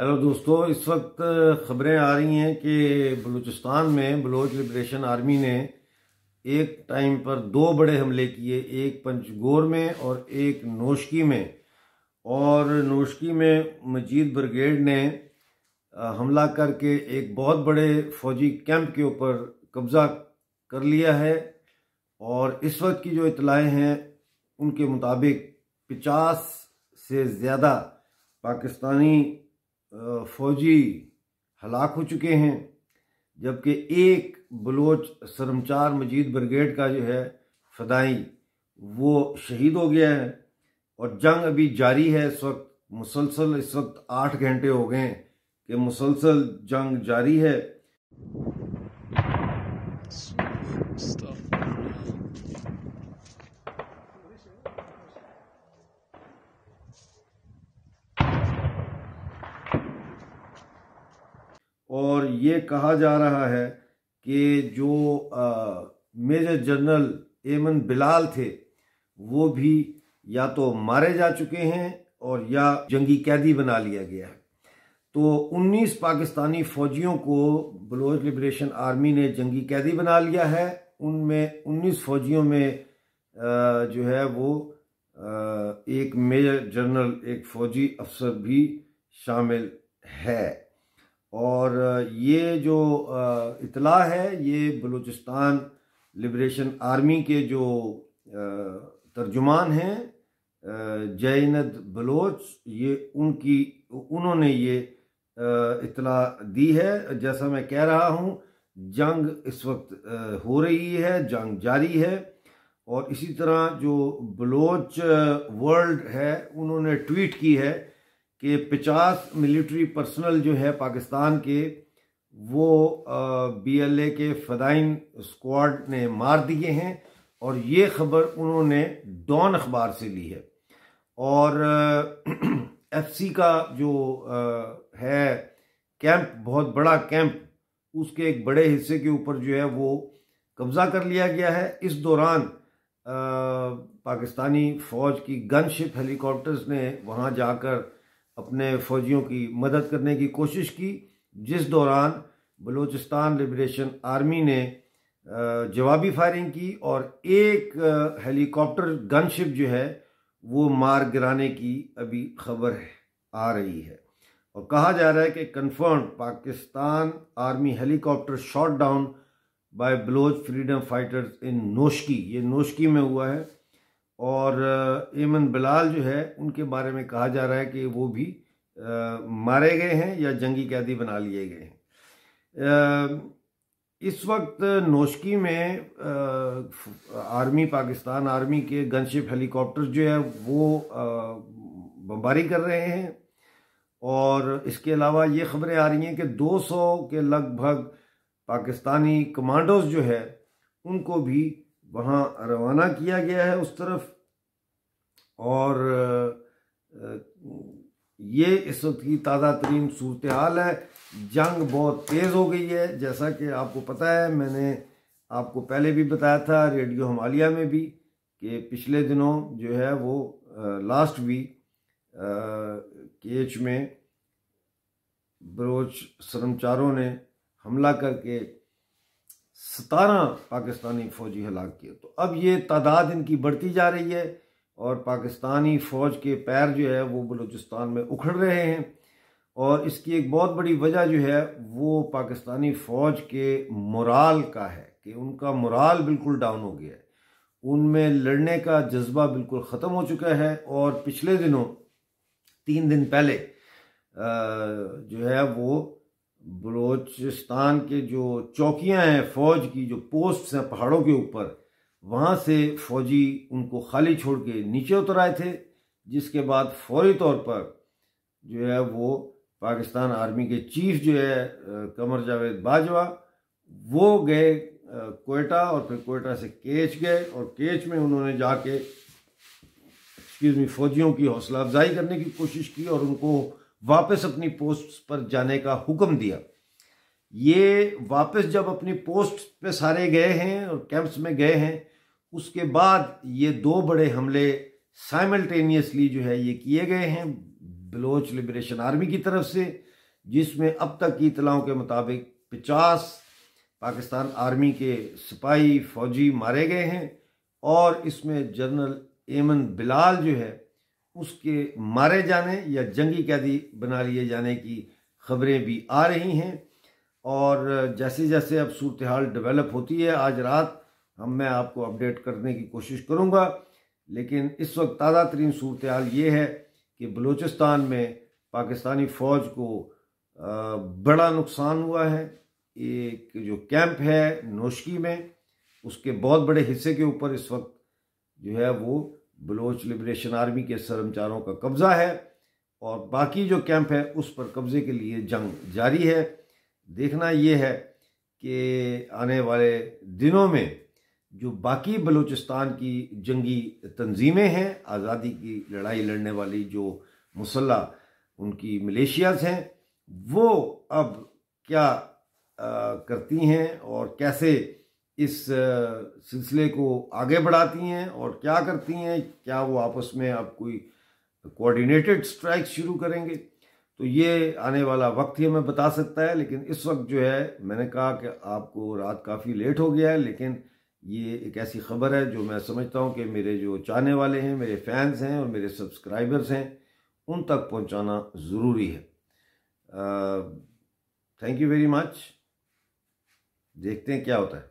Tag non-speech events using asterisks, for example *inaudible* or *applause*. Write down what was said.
hello दोस्तों इस वक्त खबरें आ रही हैं कि बलूचिस्तान में बलोच लिबरेशन आर्मी ने एक टाइम पर दो बड़े हमले किए एक पंचगोर में और एक नोशकी में और नोशकी में मजीद ब्रिगेड ने हमला करके एक बहुत बड़े फौजी कैंप के ऊपर कब्ज़ा कर लिया है और इस वक्त की जो इतलाएँ हैं उनके मुताबिक पचास से ज़्यादा पाकिस्तानी फौजी हलाक हो चुके हैं जबकि एक बलोच शर्मचार मजीद ब्रिगेड का जो है फदाई वो शहीद हो गया है और जंग अभी जारी है इस वक्त मुसलसल इस वक्त आठ घंटे हो गए कि मुसलसल जंग जारी है और ये कहा जा रहा है कि जो मेजर जनरल एमन बिलाल थे वो भी या तो मारे जा चुके हैं और या जंगी कैदी बना लिया गया है तो 19 पाकिस्तानी फौजियों को बलोच लिबरेशन आर्मी ने जंगी कैदी बना लिया है उनमें 19 फौजियों में जो है वो एक मेजर जनरल एक फौजी अफसर भी शामिल है और ये जो इतला है ये बलूचिस्तान लिब्रेशन आर्मी के जो तर्जुमान हैं जैनद बलोच ये उनकी उन्होंने ये इतला दी है जैसा मैं कह रहा हूँ जंग इस वक्त हो रही है जंग जारी है और इसी तरह जो बलोच वर्ल्ड है उन्होंने ट्वीट की है कि 50 मिलिट्री पर्सनल जो है पाकिस्तान के वो बीएलए के फ़दाइन स्क्वाड ने मार दिए हैं और ये खबर उन्होंने डॉन अखबार से ली है और एफसी *clears throat* का जो है कैंप बहुत बड़ा कैंप उसके एक बड़े हिस्से के ऊपर जो है वो कब्ज़ा कर लिया गया है इस दौरान आ, पाकिस्तानी फ़ौज की गनशिप हेलीकॉप्टर्स ने वहाँ जाकर अपने फौजियों की मदद करने की कोशिश की जिस दौरान बलूचिस्तान लिबरेशन आर्मी ने जवाबी फायरिंग की और एक हेलीकॉप्टर गनशिप जो है वो मार गिराने की अभी खबर आ रही है और कहा जा रहा है कि confirm Pakistan army helicopter shot down by Baloch freedom fighters in Noshki ये नोशकी में हुआ है और एमन बिलाल जो है उनके बारे में कहा जा रहा है कि वो भी आ, मारे गए हैं या जंगी कैदी बना लिए गए हैं इस वक्त नोशकी में आ, आर्मी पाकिस्तान आर्मी के गनशिप हेलीकॉप्टर जो है वो बमबारी कर रहे हैं और इसके अलावा ये खबरें आ रही हैं कि 200 के लगभग पाकिस्तानी कमांडोज जो है उनको भी वहाँ रवाना किया गया है उस तरफ और ये इस वक्त की ताज़ा तरीन सूरत हाल है जंग बहुत तेज़ हो गई है जैसा कि आपको पता है मैंने आपको पहले भी बताया था रेडियो हमालिया में भी कि पिछले दिनों जो है वो लास्ट वीक के एच में बरोच शर्मचारों ने हमला करके सतारह पाकिस्तानी फ़ौजी हलाक किए तो अब ये तादाद इनकी बढ़ती जा रही है और पाकिस्तानी फ़ौज के पैर जो है वो बलूचिस्तान में उखड़ रहे हैं और इसकी एक बहुत बड़ी वजह जो है वो पाकिस्तानी फ़ौज के मुराल का है कि उनका मुराल बिल्कुल डाउन हो गया है उनमें लड़ने का जज्बा बिल्कुल ख़त्म हो चुका है और पिछले दिनों तीन दिन पहले जो है वो बलोचिस्तान के जो चौकियां हैं फौज की जो पोस्ट हैं पहाड़ों के ऊपर वहाँ से फौजी उनको खाली छोड़ के नीचे उतर आए थे जिसके बाद फौरी तौर पर जो है वो पाकिस्तान आर्मी के चीफ जो है कमर जावेद बाजवा वो गए कोयटा और फिर कोयटा से केच गए और केच में उन्होंने जाके एक्सक्यूज मी फौजियों की हौसला अफजाई करने की कोशिश की और उनको वापस अपनी पोस्ट पर जाने का हुक्म दिया ये वापस जब अपनी पोस्ट पे सारे गए हैं और कैंप्स में गए हैं उसके बाद ये दो बड़े हमले साइमल्टेनियसली जो है ये किए गए हैं बलोच लिबरेशन आर्मी की तरफ से जिसमें अब तक की इतलाओं के मुताबिक 50 पाकिस्तान आर्मी के सिपाही फौजी मारे गए हैं और इसमें जनरल एमन बिलाल जो है उसके मारे जाने या जंगी कैदी बना लिए जाने की खबरें भी आ रही हैं और जैसे जैसे अब सूरत हाल डेवलप होती है आज रात हम मैं आपको अपडेट करने की कोशिश करूँगा लेकिन इस वक्त ताज़ा तरीन सूरत हाल ये है कि बलूचिस्तान में पाकिस्तानी फ़ौज को बड़ा नुकसान हुआ है एक जो कैंप है नोशकी में उसके बहुत बड़े हिस्से के ऊपर इस वक्त जो है वो बलोच लिबरेशन आर्मी के सरमचारों का कब्ज़ा है और बाकी जो कैंप है उस पर कब्ज़े के लिए जंग जारी है देखना ये है कि आने वाले दिनों में जो बाकी बलूचिस्तान की जंगी तंजीमें हैं आज़ादी की लड़ाई लड़ने वाली जो मुसल्ह उनकी मलेशियाज हैं वो अब क्या आ, करती हैं और कैसे इस सिलसिले को आगे बढ़ाती हैं और क्या करती हैं क्या वो आपस में आप कोई कोऑर्डिनेटेड स्ट्राइक शुरू करेंगे तो ये आने वाला वक्त ही हमें बता सकता है लेकिन इस वक्त जो है मैंने कहा कि आपको रात काफ़ी लेट हो गया है लेकिन ये एक ऐसी खबर है जो मैं समझता हूँ कि मेरे जो चाहने वाले हैं मेरे फैंस हैं और मेरे सब्सक्राइबर्स हैं उन तक पहुँचाना ज़रूरी है थैंक यू वेरी मच देखते हैं क्या होता है